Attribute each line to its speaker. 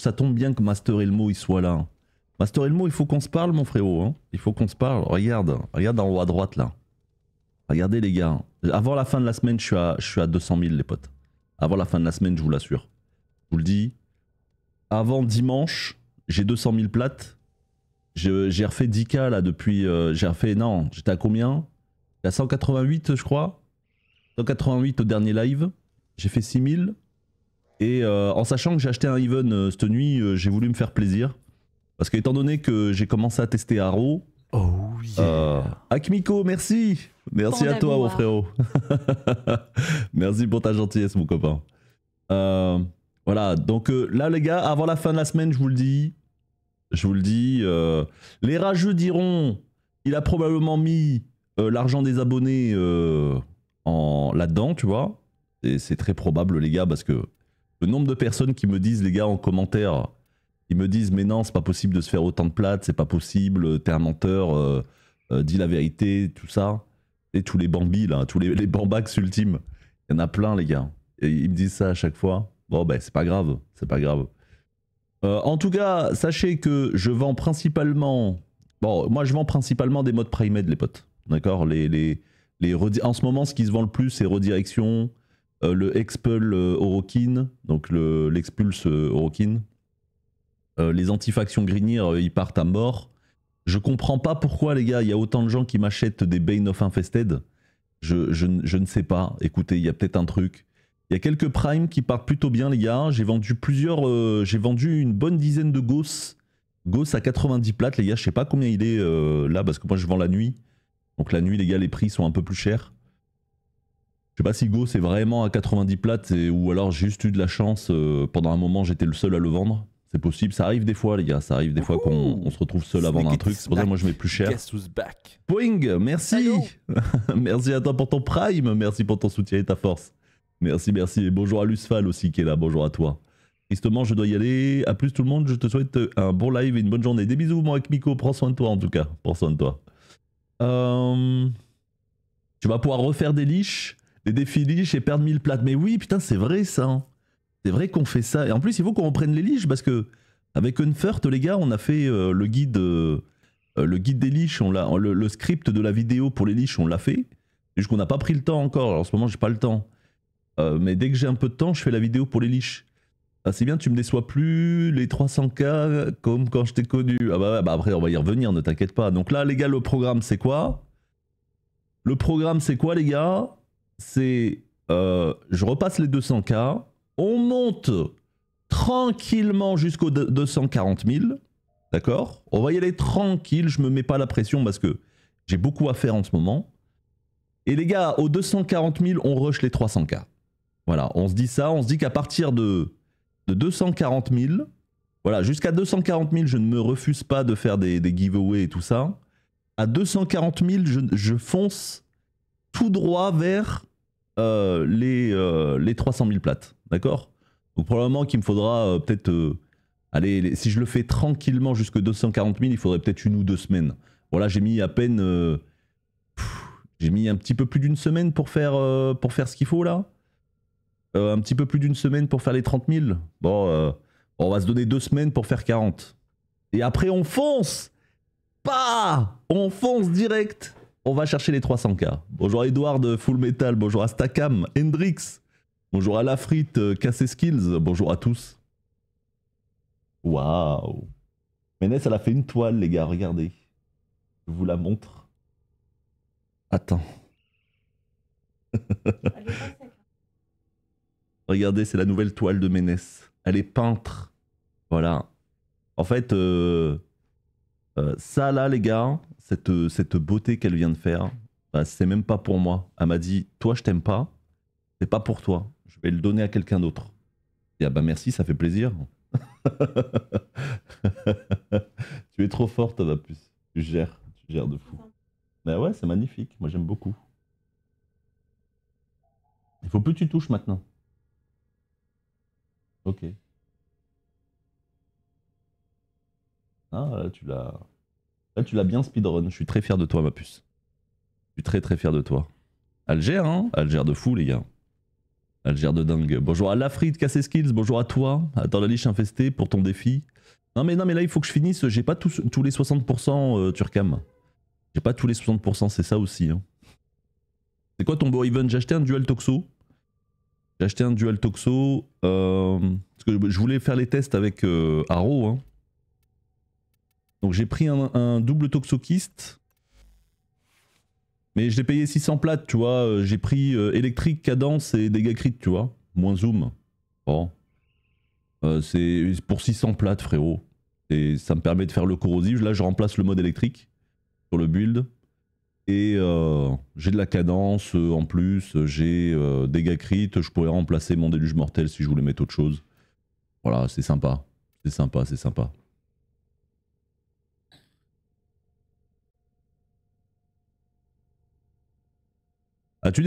Speaker 1: ça tombe bien que Master Elmo il soit là. Hein. Master Elmo, il faut qu'on se parle, mon frérot. Hein. Il faut qu'on se parle. Regarde, regarde en haut à droite là. Regardez les gars. Avant la fin de la semaine, je suis à, je suis à 200 000, les potes. Avant la fin de la semaine, je vous l'assure. Je vous le dis. Avant dimanche, j'ai 200 000 plates. J'ai refait 10K là depuis. Euh, j'ai refait. Non, j'étais à combien J'étais à 188, je crois. 188 au dernier live. J'ai fait 6000. Et euh, en sachant que j'ai acheté un Even euh, cette nuit, euh, j'ai voulu me faire plaisir. Parce que étant donné que j'ai commencé à tester Arrow... Oh oui. Akmiko, merci Merci à toi mon frérot Merci pour ta gentillesse mon copain. voilà, donc là les gars, avant la fin de la semaine, je vous le dis, je vous le dis, les rageux diront, il a probablement mis l'argent des abonnés en là-dedans, tu vois. C'est très probable les gars, parce que le nombre de personnes qui me disent, les gars, en commentaire, ils me disent, mais non, c'est pas possible de se faire autant de plates, c'est pas possible, euh, t'es un menteur, euh, euh, dis la vérité, tout ça. Et tous les bambis, là, tous les, les bambax ultimes. Il y en a plein, les gars. ils me disent ça à chaque fois. Bon, ben, c'est pas grave, c'est pas grave. en tout cas, sachez que je vends principalement. Bon, moi, je vends principalement des modes primed, les potes. D'accord les, les, les En ce moment, ce qui se vend le plus, c'est redirection, euh, le expel euh, Orokin, donc l'expulse euh, Orokin. les antifactions Grinir, ils partent à mort. Je comprends pas pourquoi, les gars, il y a autant de gens qui m'achètent des Bane of Infested. Je, je, ne sais pas. Écoutez, il y a peut-être un truc. Il y a quelques Prime qui partent plutôt bien, les gars. J'ai vendu plusieurs. J'ai vendu une bonne dizaine de Gauss. Gauss à 90 plates, les gars. Je sais pas combien il est là, parce que moi, je vends la nuit. Donc la nuit, les gars, les prix sont un peu plus chers. Je sais pas si Go c'est vraiment à 90 plates et, ou alors j'ai juste eu de la chance. Euh, pendant un moment j'étais le seul à le vendre. C'est possible, ça arrive des fois les gars, ça arrive des fois qu'on se retrouve seul à vendre un truc. C'est pour ça que moi je mets plus cher. Poing, merci. merci à toi pour ton prime, merci pour ton soutien et ta force. Merci, merci. Et bonjour à Lusfal aussi qui est là, bonjour à toi. Tristement, je dois y aller. À plus tout le monde, je te souhaite un bon live et une bonne journée. Des bisous, mon avec Miko, prends soin de toi en tout cas. Prends soin de toi. Euh, tu vas pouvoir refaire des liches les défis liches et perdre 1000 plates. Mais oui, putain, c'est vrai ça. Hein. C'est vrai qu'on fait ça. Et en plus, il faut qu'on reprenne les liches parce que avec Unfurt, les gars, on a fait euh, le guide euh, le guide des liches, on le, script de la vidéo pour les liches, on l'a fait. Jusqu'on qu'on n'a pas pris le temps encore. en ce moment, j'ai pas le temps. Euh, mais dès que j'ai un peu de temps, je fais la vidéo pour les liches. Ah, c'est bien, tu me déçois plus, les 300K, comme quand je t'ai connu. Ah bah, bah après, on va y revenir, ne t'inquiète pas. Donc là, les gars, le programme, c'est quoi Le programme, c'est quoi, les gars c'est euh, je repasse les 200K, on monte tranquillement jusqu'aux 240 000, d'accord On va y aller tranquille, je me mets pas la pression parce que j'ai beaucoup à faire en ce moment. Et les gars, aux 240 000, on rush les 300K. Voilà, on se dit ça, on se dit qu'à partir de, de 240 000, voilà, jusqu'à 240 000, je ne me refuse pas de faire des, giveaways et tout ça. À 240 000, je fonce tout droit vers euh, les, euh, les 300 000 plates, d'accord Donc probablement qu'il me faudra euh, peut-être... aller si je le fais tranquillement jusque 240 000, il faudrait peut-être une ou deux semaines. Voilà, j'ai mis à peine... j'ai mis un petit peu plus d'une semaine pour faire, pour faire ce qu'il faut là. un petit peu plus d'une semaine pour faire les 30 000. Bon, on va se donner deux semaines pour faire 40. Et après, on fonce Pas On fonce direct on va chercher les 300K. Bonjour à Edward, Full Metal, bonjour à Stakam, Hendrix, bonjour à Frite, euh, KC Skills, bonjour à tous. Waouh Ménès, elle a fait une toile, les gars, regardez. Je vous la montre. Attends. regardez, c'est la nouvelle toile de Ménès. Elle est peintre. Voilà. En fait, euh, euh, ça là, les gars, cette, beauté qu'elle vient de faire, bah, c'est même pas pour moi. Elle m'a dit, toi, je t'aime pas, c'est pas pour toi. Je vais le donner à quelqu'un d'autre. Et ah, bah merci, ça fait plaisir. tu es trop forte, ma puce. Tu gères, tu gères de fou. Mais bah ouais, c'est magnifique. Moi, j'aime beaucoup. Il faut plus que tu touches maintenant. Ok. Ah, euh, tu l'as. Là, ah, tu l'as bien speedrun. Je suis très fier de toi, ma puce. Je suis très très fier de toi. Alger, hein Alger de fou, les gars. Alger de dingue. Bonjour à l'Afrique Cassé Skills. Bonjour à toi. Attends la liche infestée pour ton défi. Non, mais, non, mais là, il faut que je finisse. J'ai pas tous, les 60% euh, Turcam. J'ai pas tous les 60%, c'est ça aussi. Hein. C'est quoi ton beau event J'ai acheté un duel toxo. J'ai acheté un duel toxo. Euh, parce que je voulais faire les tests avec Arrow. Hein. Donc j'ai pris un, double toxokiste Mais je l'ai payé 600 plates, tu vois. Euh, j'ai pris euh, électrique, cadence et dégâts crit, tu vois. Moins zoom. Euh, c'est pour 600 plates, frérot. Et ça me permet de faire le corrosif. Là, je remplace le mode électrique sur le build. Et j'ai de la cadence en plus. J'ai dégâts crit. Je pourrais remplacer mon déluge mortel si je voulais mettre autre chose. Voilà, c'est sympa. C'est sympa, c'est sympa. Ah, tu